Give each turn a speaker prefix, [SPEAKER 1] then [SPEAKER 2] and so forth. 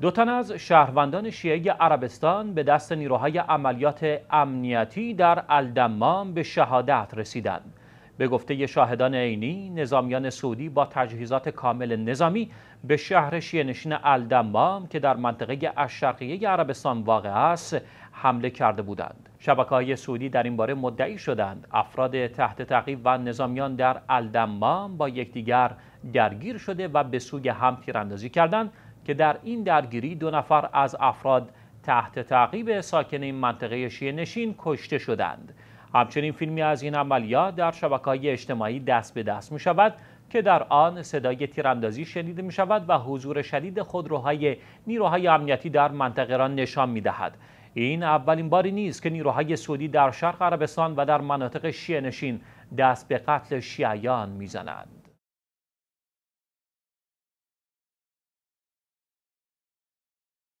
[SPEAKER 1] دو تن از شهروندان شیعه عربستان به دست نیروهای عملیات امنیتی در الدمام به شهادت رسیدند. به گفته شاهدان عینی نظامیان سعودی با تجهیزات کامل نظامی به شهر شیعه نشین الدمام که در منطقه اشرقیه عربستان واقع است حمله کرده بودند شبکه سعودی در این باره مدعی شدند افراد تحت تعقیب و نظامیان در الدمام با یکدیگر درگیر شده و به سوی هم تیراندازی کردند که در این درگیری دو نفر از افراد تحت تعقیب ساکن این منطقه شیعه نشین کشته شدند همچنین فیلمی از این عملیات در شبکه اجتماعی دست به دست می شود که در آن صدای تیراندازی شنیده می شود و حضور شدید خودروهای نیروهای امنیتی در منطقه را نشان می دهد. این اولین باری نیست که نیروهای سعودی در شرق عربستان و در مناطق شیعه نشین دست به قتل شیعیان
[SPEAKER 2] میزنند.